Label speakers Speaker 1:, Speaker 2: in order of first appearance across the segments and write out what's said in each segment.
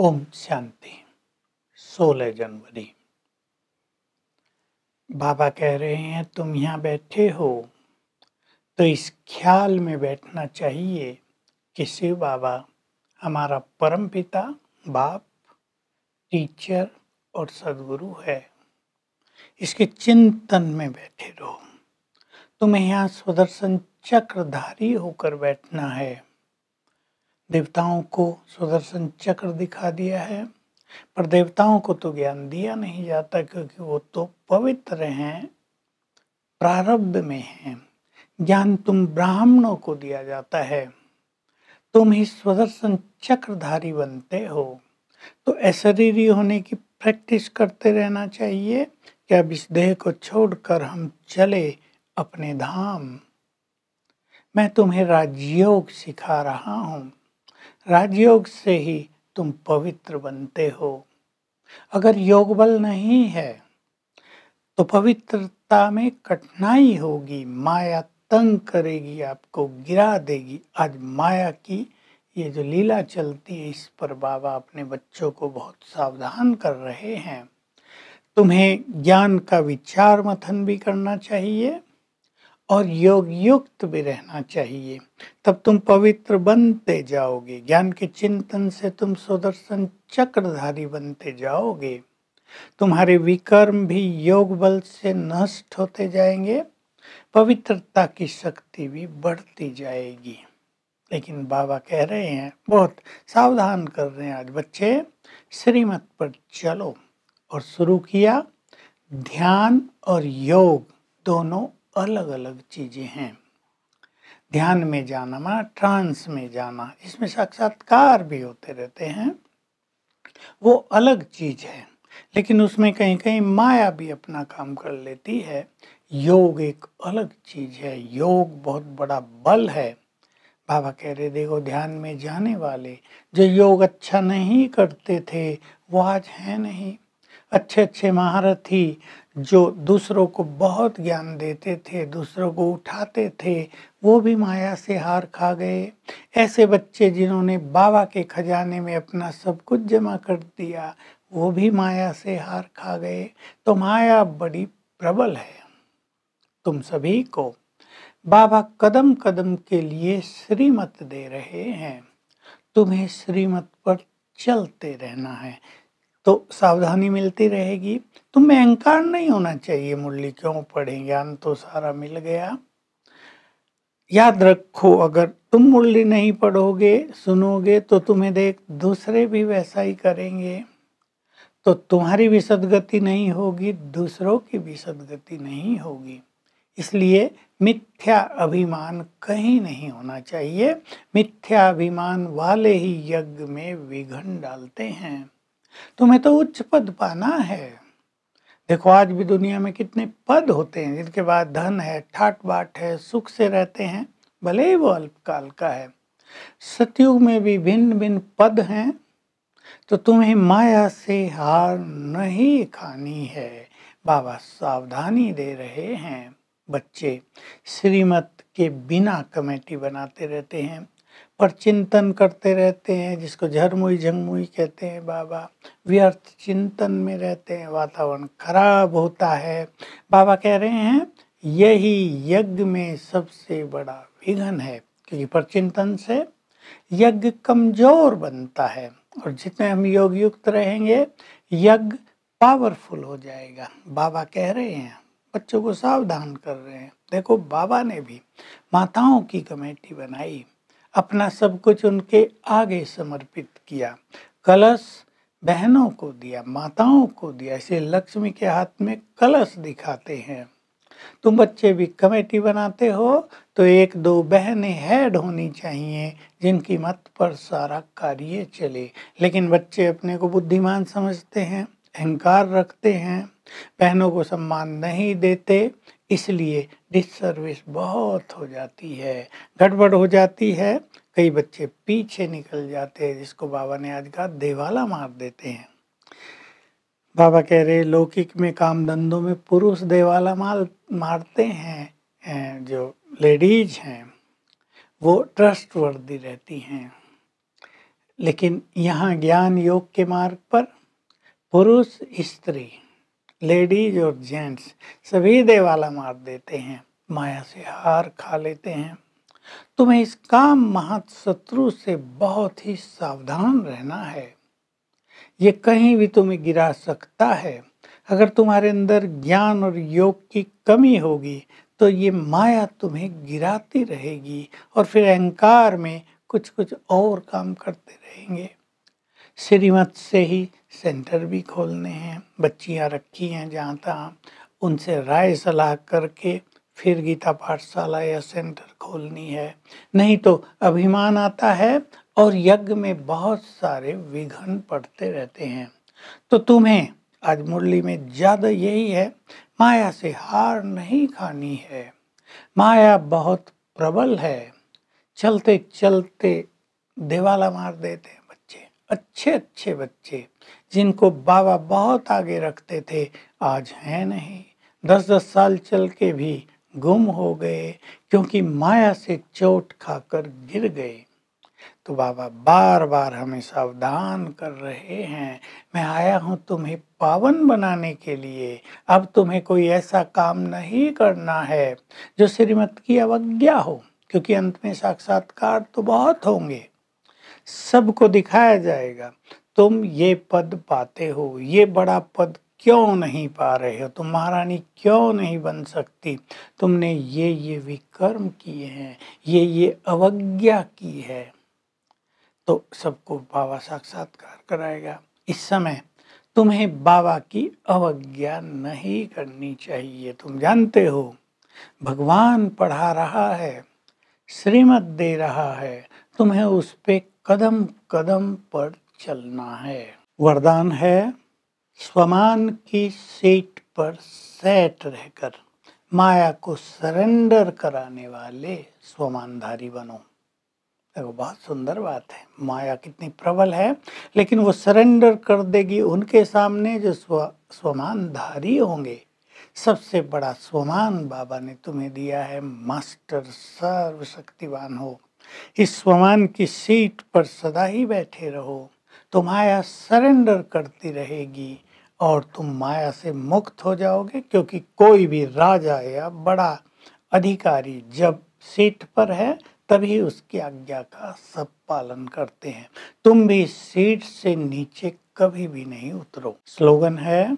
Speaker 1: ओम शांति 16 जनवरी बाबा कह रहे हैं तुम यहाँ बैठे हो तो इस ख्याल में बैठना चाहिए कि शिव बाबा हमारा परम पिता बाप टीचर और सदगुरु है इसके चिंतन में बैठे रहो तुम्हें यहाँ स्वदर्शन चक्रधारी होकर बैठना है देवताओं को सुदर्शन चक्र दिखा दिया है पर देवताओं को तो ज्ञान दिया नहीं जाता क्योंकि वो तो पवित्र हैं प्रारब्ध में हैं ज्ञान तुम ब्राह्मणों को दिया जाता है तुम ही स्वदर्शन चक्रधारी बनते हो तो ऐसरी होने की प्रैक्टिस करते रहना चाहिए कि अब इस देह को छोड़कर हम चले अपने धाम मैं तुम्हें राजयोग सिखा रहा हूँ राजयोग से ही तुम पवित्र बनते हो अगर योग बल नहीं है तो पवित्रता में कठिनाई होगी माया तंग करेगी आपको गिरा देगी आज माया की ये जो लीला चलती है इस पर बाबा अपने बच्चों को बहुत सावधान कर रहे हैं तुम्हें ज्ञान का विचार मथन भी करना चाहिए और योग युक्त भी रहना चाहिए तब तुम पवित्र बनते जाओगे ज्ञान के चिंतन से तुम सुदर्शन चक्रधारी बनते जाओगे तुम्हारे विकर्म भी योग बल से नष्ट होते जाएंगे पवित्रता की शक्ति भी बढ़ती जाएगी लेकिन बाबा कह रहे हैं बहुत सावधान कर रहे हैं आज बच्चे श्रीमत पर चलो और शुरू किया ध्यान और योग दोनों अलग अलग चीज़ें हैं ध्यान में जाना माना ट्रांस में जाना इसमें साक्षात्कार भी होते रहते हैं वो अलग चीज़ है लेकिन उसमें कहीं कहीं माया भी अपना काम कर लेती है योग एक अलग चीज़ है योग बहुत बड़ा बल है बाबा कह रहे देखो ध्यान में जाने वाले जो योग अच्छा नहीं करते थे वो आज है नहीं अच्छे अच्छे महारथी जो दूसरों को बहुत ज्ञान देते थे दूसरों को उठाते थे वो भी माया से हार खा गए ऐसे बच्चे जिन्होंने बाबा के खजाने में अपना सब कुछ जमा कर दिया वो भी माया से हार खा गए तो माया बड़ी प्रबल है तुम सभी को बाबा कदम कदम के लिए श्रीमत दे रहे हैं तुम्हें श्रीमत पर चलते रहना है तो सावधानी मिलती रहेगी तो मैं अहंकार नहीं होना चाहिए मुरली क्यों पढ़े ज्ञान तो सारा मिल गया याद रखो अगर तुम मुरली नहीं पढ़ोगे सुनोगे तो तुम्हें देख दूसरे भी वैसा ही करेंगे तो तुम्हारी भी सदगति नहीं होगी दूसरों की भी सदगति नहीं होगी इसलिए मिथ्या अभिमान कहीं नहीं होना चाहिए मिथ्या अभिमान वाले ही यज्ञ में विघन डालते हैं तुम्हें तो उच्च पद पाना है देखो आज भी दुनिया में कितने पद होते हैं जिनके बाद धन है ठाट बाट है सुख से रहते हैं भले ही वो अल्पकाल का है सतयुग में भी भिन्न भिन्न पद हैं तो तुम्हें माया से हार नहीं खानी है बाबा सावधानी दे रहे हैं बच्चे श्रीमत के बिना कमेटी बनाते रहते हैं पर चिंतन करते रहते हैं जिसको झरमुई झंगमुई कहते हैं बाबा व्यर्थ चिंतन में रहते हैं वातावरण खराब होता है बाबा कह रहे हैं यही यज्ञ में सबसे बड़ा विघन है क्योंकि प्रचिंतन से यज्ञ कमजोर बनता है और जितने हम योग युक्त रहेंगे यज्ञ पावरफुल हो जाएगा बाबा कह रहे हैं बच्चों को सावधान कर रहे हैं देखो बाबा ने भी माताओं की कमेटी बनाई अपना सब कुछ उनके आगे समर्पित किया कलश बहनों को दिया माताओं को दिया इसे लक्ष्मी के हाथ में कलश दिखाते हैं तुम बच्चे भी कमेटी बनाते हो तो एक दो बहनें हेड होनी चाहिए जिनकी मत पर सारा कार्य चले लेकिन बच्चे अपने को बुद्धिमान समझते हैं अहंकार रखते हैं बहनों को सम्मान नहीं देते इसलिए डिसर्विस बहुत हो जाती है गड़बड़ हो जाती है कई बच्चे पीछे निकल जाते हैं जिसको बाबा ने आज कहा देवाला मार देते हैं बाबा कह रहे लौकिक में काम धंधों में पुरुष देवाला माल मारते हैं जो लेडीज हैं वो ट्रस्ट वर्दी रहती हैं लेकिन यहाँ ज्ञान योग के मार्ग पर पुरुष स्त्री लेडीज और जेंट्स सभी देवाला मार देते हैं माया से हार खा लेते हैं तुम्हें इस काम महत शत्रु से बहुत ही सावधान रहना है ये कहीं भी तुम्हें गिरा सकता है अगर तुम्हारे अंदर ज्ञान और योग की कमी होगी तो ये माया तुम्हें गिराती रहेगी और फिर अहंकार में कुछ कुछ और काम करते रहेंगे श्रीमत से ही सेंटर भी खोलने हैं बच्चियां रखी हैं जहाँ तहाँ उनसे राय सलाह करके फिर गीता पाठशाला या सेंटर खोलनी है नहीं तो अभिमान आता है और यज्ञ में बहुत सारे विघन पड़ते रहते हैं तो तुम्हें आज मुरली में ज़्यादा यही है माया से हार नहीं खानी है माया बहुत प्रबल है चलते चलते देवाला मार देते अच्छे अच्छे बच्चे जिनको बाबा बहुत आगे रखते थे आज हैं नहीं दस दस साल चल के भी गुम हो गए क्योंकि माया से चोट खाकर गिर गए तो बाबा बार बार हमें सावधान कर रहे हैं मैं आया हूँ तुम्हें पावन बनाने के लिए अब तुम्हें कोई ऐसा काम नहीं करना है जो श्रीमत की अवज्ञा हो क्योंकि अंत में साक्षात्कार तो बहुत होंगे सबको दिखाया जाएगा तुम ये पद पाते हो ये बड़ा पद क्यों नहीं पा रहे हो तुम महारानी क्यों नहीं बन सकती तुमने ये ये विकर्म किए हैं ये ये अवज्ञा की है तो सबको बाबा साक्षात्कार कराएगा इस समय तुम्हें बाबा की अवज्ञा नहीं करनी चाहिए तुम जानते हो भगवान पढ़ा रहा है श्रीमत दे रहा है तुम्हें उस पर कदम कदम पर चलना है वरदान है स्वमान की सीट पर सेट रहकर माया को सरेंडर कराने वाले स्वमानधारी बनो देखो बहुत सुंदर बात है माया कितनी प्रबल है लेकिन वो सरेंडर कर देगी उनके सामने जो स्व स्वमानधारी होंगे सबसे बड़ा स्वमान बाबा ने तुम्हें दिया है मास्टर सर्वशक्तिवान हो इस स्वमान की सीट पर सदा ही बैठे रहो तो माया सरेंडर करती रहेगी और तुम माया से मुक्त हो जाओगे क्योंकि कोई भी राजा या बड़ा अधिकारी जब सीट पर है तभी उसकी आज्ञा का सब पालन करते हैं तुम भी सीट से नीचे कभी भी नहीं उतरो स्लोगन है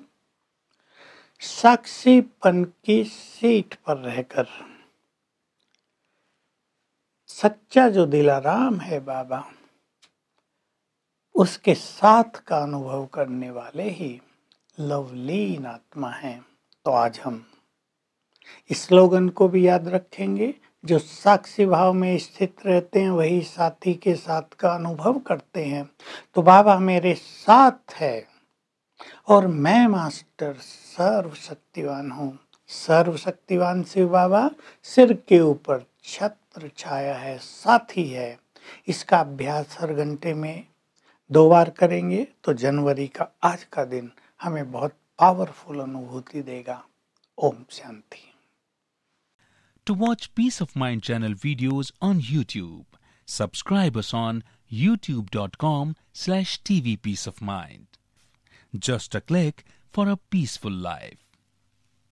Speaker 1: साक्षीपन की सीट पर रहकर सच्चा जो दिलाराम है बाबा उसके साथ का अनुभव करने वाले ही लवलीन आत्मा है तो आज हम इस स्लोगन को भी याद रखेंगे जो साक्षी भाव में स्थित रहते हैं वही साथी के साथ का अनुभव करते हैं तो बाबा मेरे साथ है और मैं मास्टर सर्वशक्तिवान हूँ सर्वशक्तिवान शिव बाबा सिर के ऊपर छत मात्र छाया है साथ ही है इसका अभ्यास हर घंटे में दो बार करेंगे तो जनवरी का आज का दिन हमें बहुत पावरफुल अनुभूति देगा ओम शांति to watch peace of mind channel videos on YouTube subscribe on YouTube dot com slash TV peace of mind just a click for a peaceful life